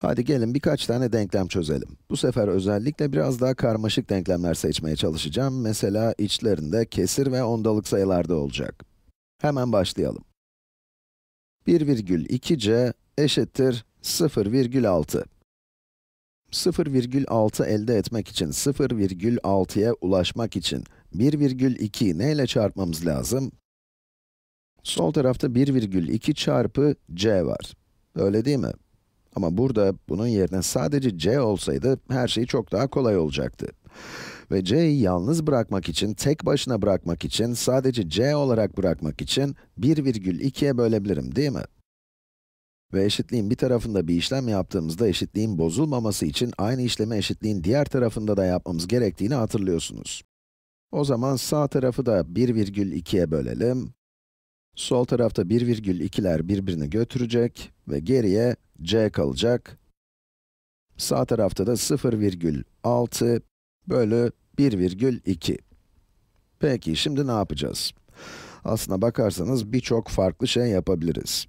Hadi gelin birkaç tane denklem çözelim. Bu sefer özellikle biraz daha karmaşık denklemler seçmeye çalışacağım. Mesela içlerinde kesir ve ondalık sayılarda olacak. Hemen başlayalım. 1,2c eşittir 0,6. 0,6 elde etmek için, 0,6'ya ulaşmak için 1,2'yi neyle çarpmamız lazım? Sol tarafta 1,2 çarpı c var. Öyle değil mi? Ama burada bunun yerine sadece c olsaydı her şey çok daha kolay olacaktı. Ve c'yi yalnız bırakmak için, tek başına bırakmak için, sadece c olarak bırakmak için 1,2'ye bölebilirim değil mi? Ve eşitliğin bir tarafında bir işlem yaptığımızda eşitliğin bozulmaması için aynı işlemi eşitliğin diğer tarafında da yapmamız gerektiğini hatırlıyorsunuz. O zaman sağ tarafı da 1,2'ye bölelim. Sol tarafta 1,2'ler birbirini götürecek ve geriye c kalacak. Sağ tarafta da 0,6 bölü 1,2. Peki, şimdi ne yapacağız? Aslına bakarsanız birçok farklı şey yapabiliriz.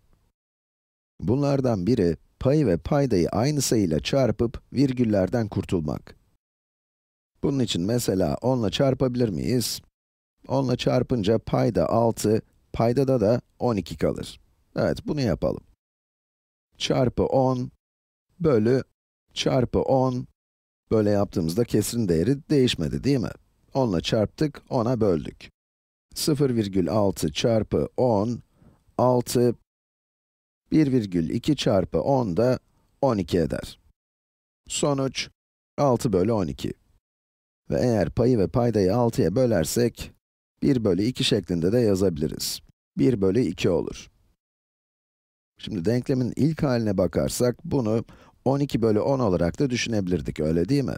Bunlardan biri, payı ve paydayı aynı sayıyla çarpıp virgüllerden kurtulmak. Bunun için mesela 10 ile çarpabilir miyiz? 10 ile çarpınca payda 6, paydada da 12 kalır. Evet, bunu yapalım. Çarpı 10 bölü çarpı 10 böyle yaptığımızda kesrin değeri değişmedi değil mi? 10 ile çarptık, 10'a böldük. 0,6 çarpı 10 6 1,2 çarpı 10 da 12 eder. Sonuç 6 bölü 12. Ve eğer payı ve paydayı 6'ya bölersek, 1 bölü 2 şeklinde de yazabiliriz. 1 bölü 2 olur. Şimdi denklemin ilk haline bakarsak bunu 12 bölü 10 olarak da düşünebilirdik, öyle değil mi?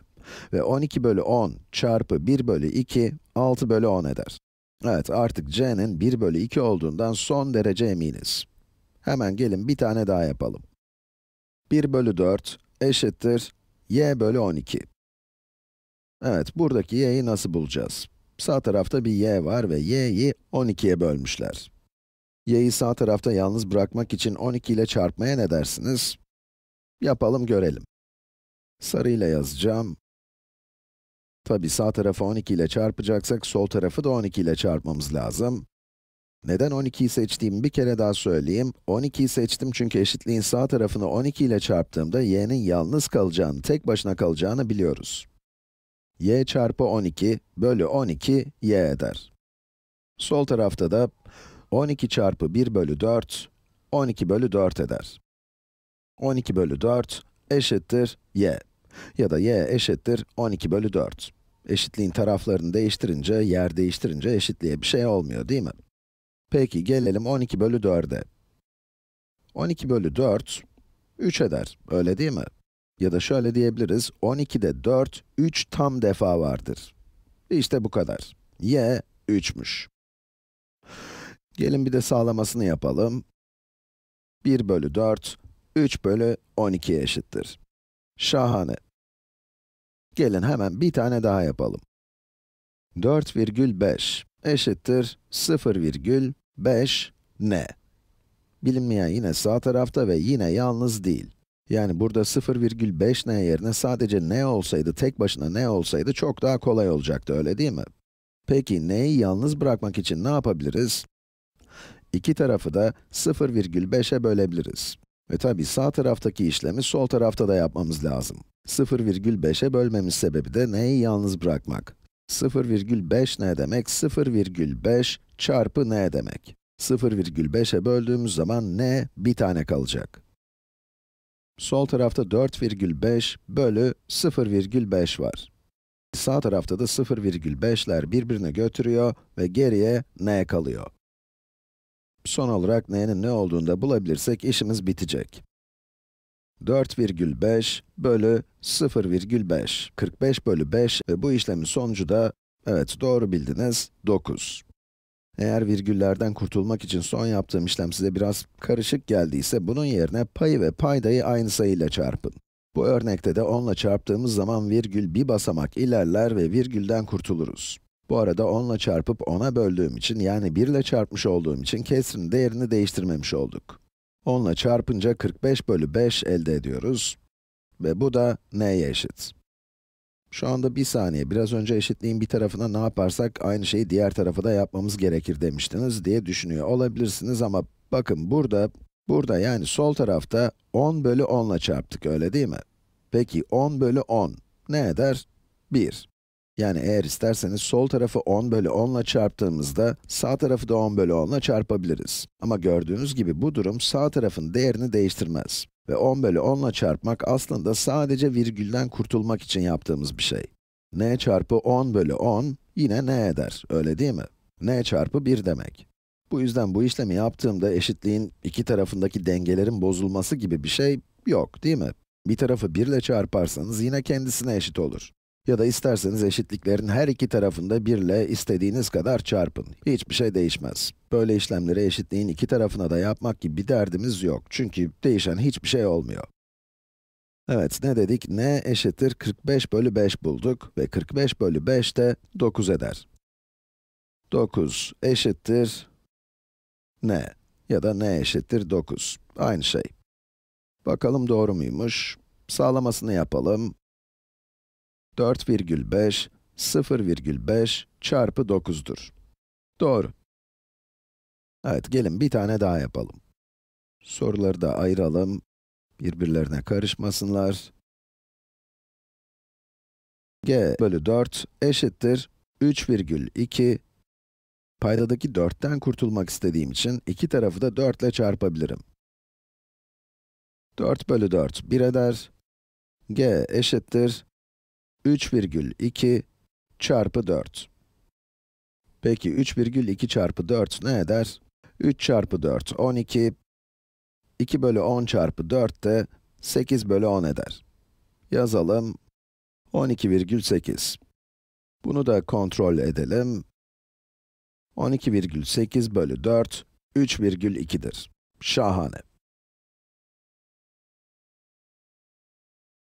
Ve 12 bölü 10 çarpı 1 bölü 2, 6 bölü 10 eder. Evet, artık c'nin 1 bölü 2 olduğundan son derece eminiz. Hemen gelin bir tane daha yapalım. 1 bölü 4 eşittir y bölü 12. Evet, buradaki y'yi nasıl bulacağız? Sağ tarafta bir y var ve y'yi 12'ye bölmüşler y'yi sağ tarafta yalnız bırakmak için 12 ile çarpmaya ne dersiniz? Yapalım görelim. Sarı ile yazacağım. Tabi sağ tarafı 12 ile çarpacaksak sol tarafı da 12 ile çarpmamız lazım. Neden 12'yi seçtiğimi bir kere daha söyleyeyim. 12'yi seçtim çünkü eşitliğin sağ tarafını 12 ile çarptığımda y'nin yalnız kalacağını, tek başına kalacağını biliyoruz. y çarpı 12 bölü 12 y eder. Sol tarafta da 12 çarpı 1 bölü 4, 12 bölü 4 eder. 12 bölü 4 eşittir y. Ya da y eşittir 12 bölü 4. Eşitliğin taraflarını değiştirince, yer değiştirince eşitliğe bir şey olmuyor değil mi? Peki gelelim 12 bölü 4'e. 12 bölü 4, 3 eder, öyle değil mi? Ya da şöyle diyebiliriz, 12'de 4, 3 tam defa vardır. İşte bu kadar. y 3'müş. Gelin bir de sağlamasını yapalım. 1 bölü 4, 3 bölü 12 eşittir. Şahane. Gelin hemen bir tane daha yapalım. 4,5 eşittir 0,5 n. Bilinmeyen yine sağ tarafta ve yine yalnız değil. Yani burada 0,5 n yerine sadece n olsaydı, tek başına n olsaydı çok daha kolay olacaktı, öyle değil mi? Peki n'yi yalnız bırakmak için ne yapabiliriz? İki tarafı da 0,5'e bölebiliriz. Ve tabi sağ taraftaki işlemi sol tarafta da yapmamız lazım. 0,5'e bölmemiz sebebi de neyi yalnız bırakmak. 0,5 ne demek? 0,5 çarpı ne demek? 0,5'e böldüğümüz zaman ne bir tane kalacak. Sol tarafta 4,5 bölü 0,5 var. Sağ tarafta da 0,5'ler birbirine götürüyor ve geriye n kalıyor. Son olarak n'nin ne olduğunu da bulabilirsek işimiz bitecek. 4,5 bölü 0,5, 45 bölü 5 ve bu işlemin sonucu da, evet doğru bildiniz, 9. Eğer virgüllerden kurtulmak için son yaptığım işlem size biraz karışık geldiyse, bunun yerine payı ve paydayı aynı sayıyla çarpın. Bu örnekte de 10 ile çarptığımız zaman virgül bir basamak ilerler ve virgülden kurtuluruz. Bu arada 10 ile çarpıp 10'a böldüğüm için, yani 1 ile çarpmış olduğum için kesrin değerini değiştirmemiş olduk. 10 ile çarpınca 45 bölü 5 elde ediyoruz. Ve bu da neye eşit? Şu anda bir saniye, biraz önce eşitliğin bir tarafına ne yaparsak aynı şeyi diğer tarafa da yapmamız gerekir demiştiniz diye düşünüyor olabilirsiniz ama bakın burada, burada yani sol tarafta 10 bölü 10 ile çarptık öyle değil mi? Peki 10 bölü 10 ne eder? 1. Yani eğer isterseniz sol tarafı 10 bölü 10 ile çarptığımızda sağ tarafı da 10 bölü 10 ile çarpabiliriz. Ama gördüğünüz gibi bu durum sağ tarafın değerini değiştirmez. Ve 10 bölü 10 ile çarpmak aslında sadece virgülden kurtulmak için yaptığımız bir şey. n çarpı 10 bölü 10 yine n eder, öyle değil mi? n çarpı 1 demek. Bu yüzden bu işlemi yaptığımda eşitliğin iki tarafındaki dengelerin bozulması gibi bir şey yok, değil mi? Bir tarafı 1 ile çarparsanız yine kendisine eşit olur. Ya da isterseniz eşitliklerin her iki tarafında 1 ile istediğiniz kadar çarpın. Hiçbir şey değişmez. Böyle işlemleri eşitliğin iki tarafına da yapmak gibi bir derdimiz yok. Çünkü değişen hiçbir şey olmuyor. Evet, ne dedik? n eşittir 45 bölü 5 bulduk ve 45 bölü 5 de 9 eder. 9 eşittir n ya da n eşittir 9. Aynı şey. Bakalım doğru muymuş? Sağlamasını yapalım. 4,5, 0,5 çarpı 9'dur. Doğru. Evet, gelin bir tane daha yapalım. Soruları da ayıralım. Birbirlerine karışmasınlar. g bölü 4 eşittir 3,2. Paydadaki 4'ten kurtulmak istediğim için iki tarafı da 4 ile çarpabilirim. 4 bölü 4 1 eder. g eşittir 3,2 çarpı 4. Peki 3,2 çarpı 4 ne eder? 3 çarpı 4, 12. 2 bölü 10 çarpı 4 de 8 bölü 10 eder. Yazalım. 12,8. Bunu da kontrol edelim. 12,8 bölü 4, 3,2'dir. Şahane.